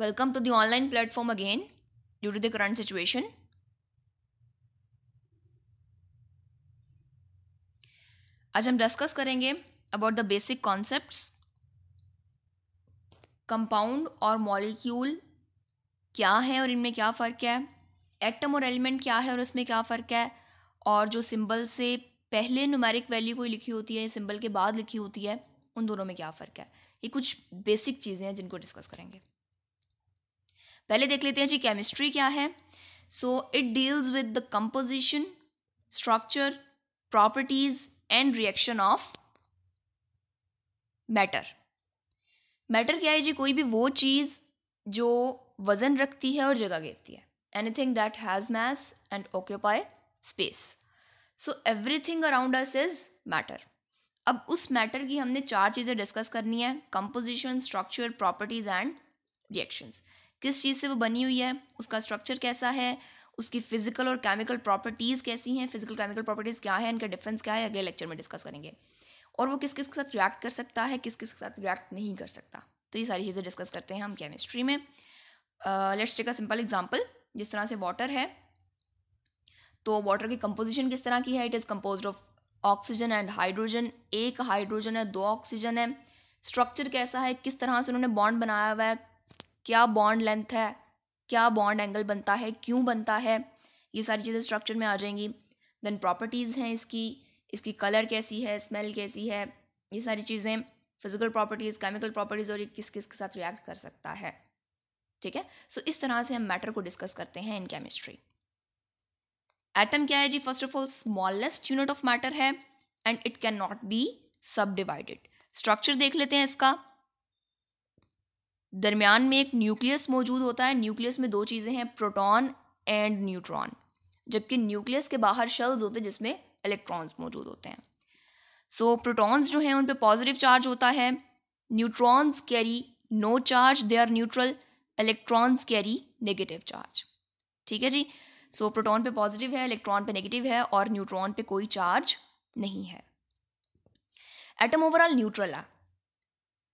welcome to the online platform again due to the current situation आज हम discuss करेंगे about the basic concepts compound और molecule क्या है और इनमें क्या फ़र्क है एटम और एलिमेंट क्या है और उसमें क्या फ़र्क है और जो सिंबल से पहले नुमेरिक वैल्यू कोई लिखी होती है सिंबल के बाद लिखी होती है उन दोनों में क्या फ़र्क है ये कुछ बेसिक चीज़ें हैं जिनको डिस्कस करेंगे पहले देख लेते हैं जी केमिस्ट्री क्या है so it deals with the composition structure properties and reaction of matter matter क्या है जी कोई भी वो चीज़ जो वजन रखती है और जगह घेरती है anything that has mass and occupy space so everything around us is matter अब उस मैटर की हमने चार चीज़ें डिस्कस करनी है composition structure properties and reactions किस चीज़ से वो बनी हुई है उसका स्ट्रक्चर कैसा है उसकी फिजिकल और केमिकल प्रॉपर्टीज़ कैसी हैं फिजिकल केमिकल प्रॉपर्टीज़ क्या है इनका डिफरेंस क्या है अगले लेक्चर में डिस्कस करेंगे और वो किस किस के साथ रिएक्ट कर सकता है किस किस के साथ रिएक्ट नहीं कर सकता तो ये सारी चीज़ें डिस्कस करते हैं हम केमिस्ट्री में let's take a simple example जिस तरह से वाटर है तो वाटर की कंपोजिशन किस तरह की है it is compose of oxygen and hydrogen एक हाइड्रोजन है दो ऑक्सीजन है स्ट्रक्चर कैसा है किस तरह से उन्होंने बॉन्ड बनाया हुआ है क्या बॉन्ड लेंथ है क्या बॉन्ड एंगल बनता है क्यों बनता है ये सारी चीज़ें स्ट्रक्चर में आ जाएंगी देन प्रॉपर्टीज़ हैं इसकी इसकी कलर कैसी है स्मेल कैसी है ये सारी चीज़ें फिजिकल प्रॉपर्टीज़ केमिकल प्रॉपर्टीज़ और ये किस किस के साथ रिएक्ट कर सकता है ठीक है सो so, इस तरह से हम मैटर को डिस्कस करते हैं इन केमिस्ट्री एटम क्या है जी first of all smallest unit of matter है and it can not be subdivided structure देख लेते हैं इसका दरमियान में एक न्यूक्लियस मौजूद होता है न्यूक्लियस में दो चीज़ें हैं प्रोटॉन एंड न्यूट्रॉन जबकि न्यूक्लियस के बाहर शेल्स होते हैं जिसमें इलेक्ट्रॉन्स मौजूद होते हैं सो so, प्रोटॉन्स जो हैं उन पर पॉजिटिव चार्ज होता है neutrons carry no charge they are neutral electrons carry negative charge ठीक है जी सो so, प्रोटॉन पे पॉजिटिव है इलेक्ट्रॉन पे नेगेटिव है और न्यूट्रॉन पे कोई चार्ज नहीं है एटम ओवरऑल न्यूट्रल है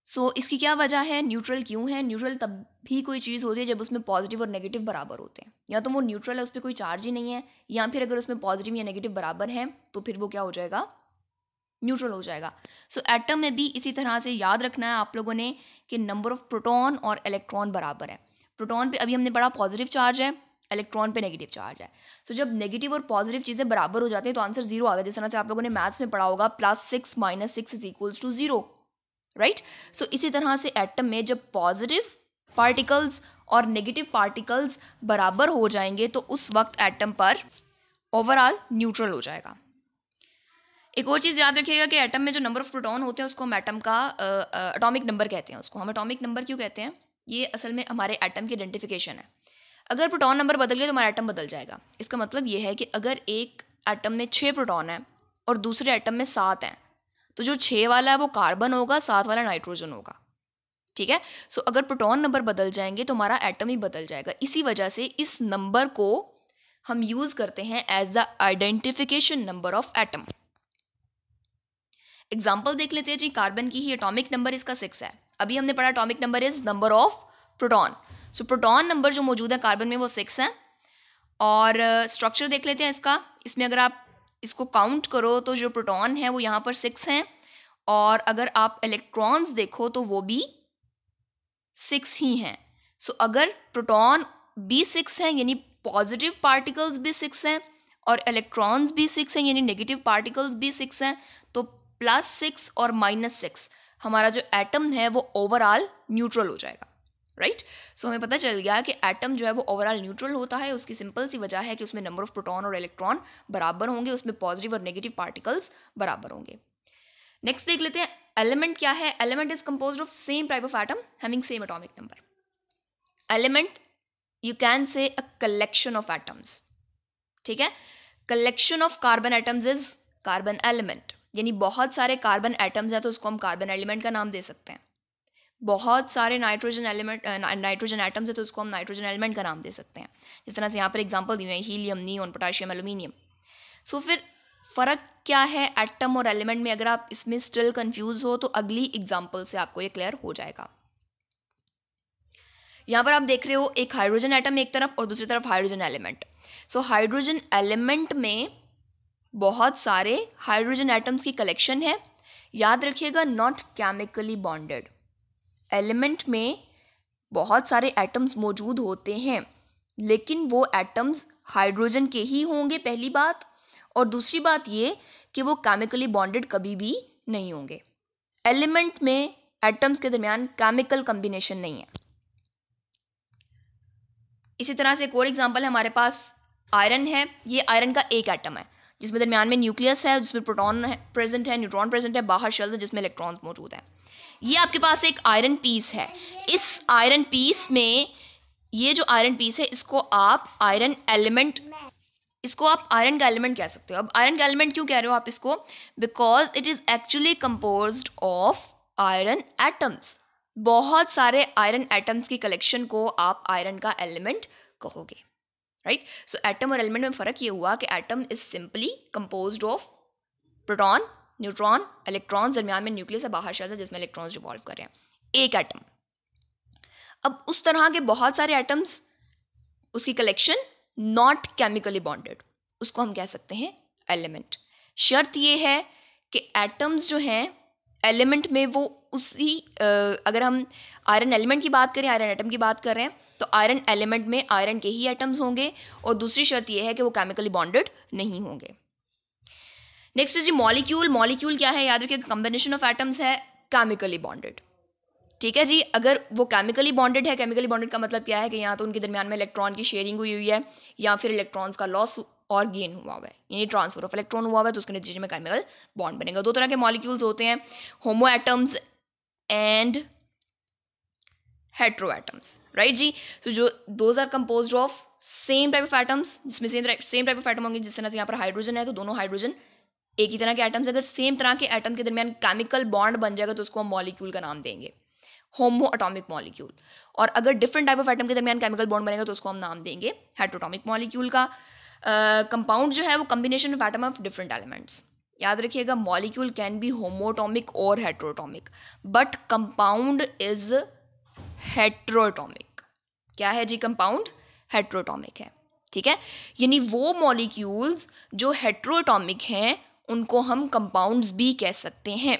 सो so, इसकी क्या वजह है न्यूट्रल क्यों है न्यूट्रल तब भी कोई चीज़ होती है जब उसमें पॉजिटिव और नेगेटिव बराबर होते हैं या तो वो न्यूट्रल है उस पर कोई चार्ज ही नहीं है या फिर अगर उसमें पॉजिटिव या नेगेटिव बराबर है तो फिर वो क्या हो जाएगा न्यूट्रल हो जाएगा सो so, एटम में भी इसी तरह से याद रखना है आप लोगों ने कि नंबर ऑफ प्रोटोन और इलेक्ट्रॉन बराबर है प्रोटोन पर अभी हमने पढ़ा पॉजिटिव चार्ज है इलेक्ट्रॉन पे नेगेटिव चार्ज है सो so, जब नेगेटिव और पॉजिटिव चीज़ें बराबर हो जाती हैं तो आंसर जीरो आता है जिस तरह से आप लोगों ने मैथ्स में पढ़ा होगा plus six minus six is equals to zero right so इसी तरह से एटम में जब पॉजिटिव पार्टिकल्स और नेगेटिव पार्टिकल्स बराबर हो जाएंगे तो उस वक्त एटम पर ओवरऑल न्यूट्रल हो जाएगा एक और चीज़ याद रखिएगा कि एटम में जो नंबर ऑफ प्रोटॉन होते हैं उसको हम एटम का अटोमिक नंबर कहते हैं उसको हम अटोमिक नंबर क्यों कहते हैं ये असल में हमारे एटम की आइडेंटिफिकेशन है अगर प्रोटॉन नंबर बदल गया तो हमारा एटम बदल जाएगा इसका मतलब ये है कि अगर एक एटम में छः प्रोटॉन है और दूसरे एटम में सात हैं तो जो छः वाला है वो कार्बन होगा सात वाला नाइट्रोजन होगा ठीक है सो so, अगर प्रोटॉन नंबर बदल जाएंगे तो हमारा एटम ही बदल जाएगा इसी वजह से इस नंबर को हम यूज करते हैं as the identification number of atom example देख लेते हैं जी कार्बन की ही अटोमिक नंबर इसका सिक्स है अभी हमने पढ़ा atomic number is number of proton so proton number जो मौजूद है कार्बन में वो सिक्स है और स्ट्रक्चर uh, देख लेते हैं इसका इसमें अगर आप इसको काउंट करो तो जो प्रोटॉन है वो यहाँ पर सिक्स हैं और अगर आप इलेक्ट्रॉन्स देखो तो वो भी सिक्स ही हैं सो so, अगर प्रोटॉन भी सिक्स हैं यानी पॉजिटिव पार्टिकल्स भी सिक्स हैं और इलेक्ट्रॉन्स भी सिक्स हैं यानी नेगेटिव पार्टिकल्स भी सिक्स हैं तो प्लस सिक्स और माइनस सिक्स हमारा जो एटम है वो ओवरऑल न्यूट्रल हो जाएगा राइट right? सो so, हमें पता चल गया कि एटम जो है वो ओवरऑल न्यूट्रल होता है उसकी सिंपल सी वजह है कि उसमें नंबर ऑफ प्रोटॉन और इलेक्ट्रॉन बराबर होंगे उसमें पॉजिटिव और नेगेटिव पार्टिकल्स बराबर होंगे नेक्स्ट देख लेते हैं एलिमेंट क्या है element is compose of same type of atom having same atomic number element you can say a collection of atoms ठीक है collection of carbon atoms is carbon element यानी बहुत सारे कार्बन एटम्स हैं तो उसको हम कार्बन एलिमेंट का नाम दे सकते हैं बहुत सारे नाइट्रोजन एलिमेंट नाइट्रोजन एटम्स है तो उसको हम नाइट्रोजन एलिमेंट का नाम दे सकते हैं जिस तरह से यहाँ पर एग्जाम्पल दिए हैं helium neon potassium aluminium so so, फिर फ़र्क क्या है एटम और एलिमेंट में अगर आप इसमें स्टिल कन्फ्यूज हो तो अगली एग्जाम्पल से आपको ये क्लियर हो जाएगा यहाँ पर आप देख रहे हो एक हाइड्रोजन एटम एक तरफ और दूसरी तरफ hydrogen element so hydrogen element में बहुत सारे हाइड्रोजन एटम्स की कलेक्शन है याद रखिएगा नॉट केमिकली बॉन्डेड एलिमेंट में बहुत सारे एटम्स मौजूद होते हैं लेकिन वो एटम्स हाइड्रोजन के ही होंगे पहली बात और दूसरी बात ये कि वो केमिकली बॉन्डेड कभी भी नहीं होंगे एलिमेंट में एटम्स के दरमियान केमिकल कम्बिनेशन नहीं है इसी तरह से एक और एग्जांपल हमारे पास आयरन है ये आयरन का एक एटम है जिसमें दरमियान में न्यूक्लियस है जिसमें प्रोटॉन प्रेजेंट है न्यूट्रॉन प्रेजेंट है बाहर शेल्स है जिसमें इलेक्ट्रॉन्स मौजूद हैं ये आपके पास एक आयरन पीस है इस आयरन पीस में ये जो आयरन पीस है इसको आप आयरन एलिमेंट इसको आप आयरन का एलिमेंट कह सकते हो अब आयरन का एलिमेंट क्यों कह रहे हो आप इसको because it is actually compose of iron atoms बहुत सारे आयरन एटम्स की कलेक्शन को आप आयरन का एलिमेंट कहोगे राइट सो एटम और एलिमेंट में फ़र्क ये हुआ कि atom is simply compose of proton neutron electrons दरमियान में न्यूक्लियस से बाहर शायद जिसमें इलेक्ट्रॉन्स रिवॉल्व कर रहे हैं एक एटम अब उस तरह के बहुत सारे एटम्स उसकी कलेक्शन नॉट केमिकली बॉन्डेड उसको हम कह सकते हैं एलिमेंट शर्त ये है कि एटम्स जो हैं एलिमेंट में वो उसी अगर हम आयरन एलिमेंट की बात करें आयरन एटम की बात कर रहे हैं तो आयरन एलिमेंट में आयरन के ही एटम्स होंगे और दूसरी शर्त यह है कि वो केमिकली बॉन्डेड नहीं होंगे नेक्स्ट इज जी मॉलिक्यूल मॉलिक्यूल क्या है याद रखिए कॉम्बिनेशन ऑफ एटम्स है केमिकली बॉन्डेड ठीक है जी अगर वो केमिकली बॉन्डेड है केमिकली बॉन्डेड का मतलब क्या है कि यहाँ तो उनके दरमियान में इलेक्ट्रॉन की शेयरिंग हुई हुई है या फिर इलेक्ट्रॉन्स का लॉस और गेन हुआ हुआ है यानी ट्रांसफर ऑफ इलेक्ट्रॉन हुआ हुआ है तो उसके नतीजे में केमिकल बॉन्ड बनेगा दो तरह के मॉलिक्यूल्स होते हैं homo atoms and hetero atoms right जी तो जो those are compose of same type of atoms जिसमें same same type of atom होंगे जिस तरह से यहाँ पर हाइड्रोजन है तो दोनों हाइड्रोजन एक ही तरह के एटम्स अगर सेम तरह के एटम के दरमियान केमिकल बॉन्ड बन जाएगा तो उसको हम मॉलिक्यूल का नाम देंगे होमो अटोमिक मॉलिक्यूल और अगर डिफरेंट टाइप ऑफ एटम के दरमियान केमिकल बॉन्ड बनेगा तो उसको हम नाम देंगे हाइड्रोटॉमिक मॉलिक्यूल का कंपाउंड uh, जो है वो combination of atom of different elements याद रखिएगा मॉलिक्यूल कैन बी होमोटोमिक और heteroatomic but compound is heteroatomic क्या है जी कंपाउंड हेट्रोटॉमिक है ठीक है यानी वो मॉलिक्यूल्स जो हेट्रोटॉमिक हैं उनको हम कंपाउंड्स भी कह सकते हैं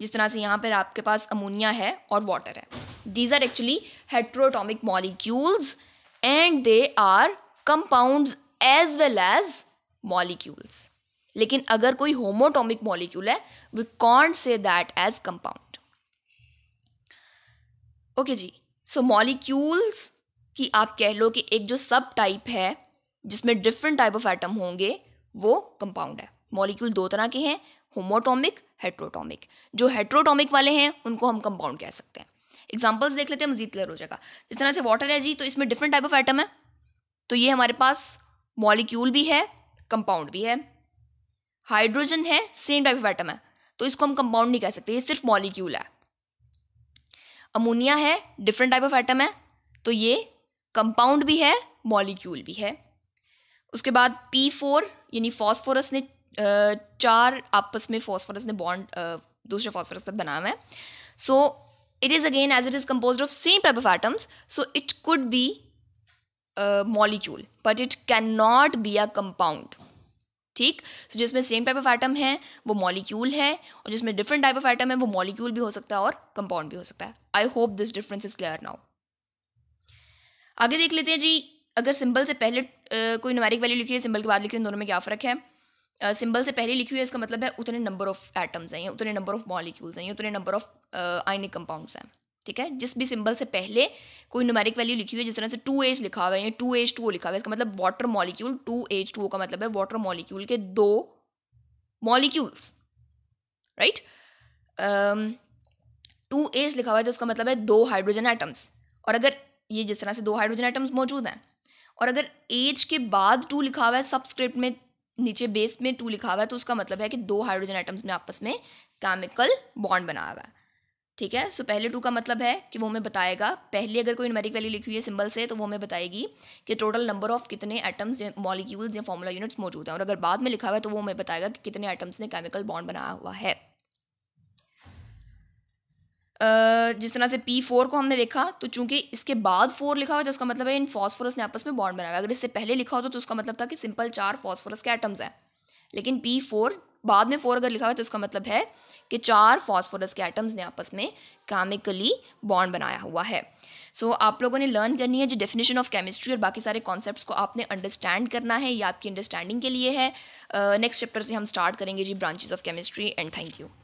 जिस तरह से यहाँ पर आपके पास अमोनिया है और वाटर है these are actually heteroatomic molecules and they are compounds as well as molecules लेकिन अगर कोई होमोटॉमिक मॉलिक्यूल है we can't say that as compound okay जी सो मॉलिक्यूल्स की आप कह लो कि एक जो सब टाइप है जिसमें डिफरेंट टाइप ऑफ एटम होंगे वो कंपाउंड है मॉलिक्यूल दो तरह के हैं होमोटॉमिक हेट्रोटोमिक जो हेट्रोटोमिक वाले हैं उनको हम कंपाउंड कह सकते हैं एग्जाम्पल्स देख लेते हैं मजीद क्लियर हो जाएगा जिस तरह से वाटर है जी तो इसमें डिफरेंट टाइप ऑफ एटम है तो ये हमारे पास मॉलिक्यूल भी है कंपाउंड भी है हाइड्रोजन है सेम टाइप ऑफ एटम है तो इसको हम कंपाउंड नहीं कह सकते ये सिर्फ मॉलिक्यूल है अमोनिया है डिफरेंट टाइप ऑफ एटम है तो ये कंपाउंड भी है मॉलिक्यूल भी है उसके बाद पी फोर यानी फॉस्फोरस ने चार आपस में फॉस्फोरस ने बॉन्ड दूसरे फॉस्फोरस तक बनाया है so it is again as it is compose of same type of atoms so it could be molecule but it can not be a compound ठीक तो so, जिसमें सेम टाइप ऑफ आइटम है वो molecule है और जिसमें different type of item है वो मॉलिक्यूल भी हो सकता है और कंपाउंड भी हो सकता है I hope this difference is clear now आगे देख लेते हैं जी अगर सिंबल से पहले uh, कोई नुमारिक वैल्यू लिखी है सिंबल के बाद लिखी है दोनों में क्या फ़र्क है सिंबल uh, से पहले लिखी हुई है इसका मतलब है उतने नंबर ऑफ एटम्स हैं उतने नंबर ऑफ मॉलिक्यूल्स हैं उतने नंबर ऑफ आइनिक कंपाउंड्स हैं ठीक है जिस भी सिंबल से पहले कोई नुमेरिक वैल्यू लिखी हुई है जिस तरह से टू एज लिखा हुआ है या टू एज टू लिखा हुआ है इसका मतलब water molecule two H two का मतलब है वाटर मॉलिक्यूल के दो मॉलिक्यूल्स राइट टू एज लिखा हुआ है तो उसका मतलब है दो हाइड्रोजन एटम्स और अगर ये जिस तरह से दो हाइड्रोजन एटम्स मौजूद हैं और अगर एज के बाद टू लिखा हुआ है सबस्क्रिप्ट में नीचे बेस में टू लिखा हुआ है तो उसका मतलब है कि दो हाइड्रोजन एटम्स में आपस में केमिकल बॉन्ड बना हुआ है ठीक है सो so, पहले टू का मतलब है कि वो हमें बताएगा पहले अगर कोई नमेरिक वैल्यू लिखी हुई है सिंबल से तो वो हमें बताएगी कि टोटल नंबर ऑफ कितने एटम्स या मॉलिक्यूल्स या फॉर्मूला यूनिट्स मौजूद हैं और अगर बाद में लिखा हुआ है तो वो हमें बताएगा कि कितने एटम्स ने केमिकल बॉन्ड बनाया हुआ है Uh, जिस तरह से पी फोर को हमने देखा तो चूंकि इसके बाद फोर लिखा हुआ है तो उसका मतलब है इन फॉस्फोरस ने आपस में बॉन्ड बनाया अगर इससे पहले लिखा होता तो उसका मतलब था कि सिंपल चार फॉस्फोरस के एटम्स हैं लेकिन पी फोर बाद में फोर अगर लिखा हुआ है तो उसका मतलब है कि चार फॉस्फोरस के एटम्स ने आपस में केमिकली बॉन्ड बनाया हुआ है सो so, आप लोगों ने लर्न करनी है जो डेफिनेशन ऑफ केमिस्ट्री और बाकी सारे कॉन्सेप्ट्स को आपने अंडरस्टैंड करना है या आपकी अंडरस्टैंडिंग के लिए है नेक्स्ट uh, चैप्टर से हम स्टार्ट करेंगे जी branches of chemistry and thank you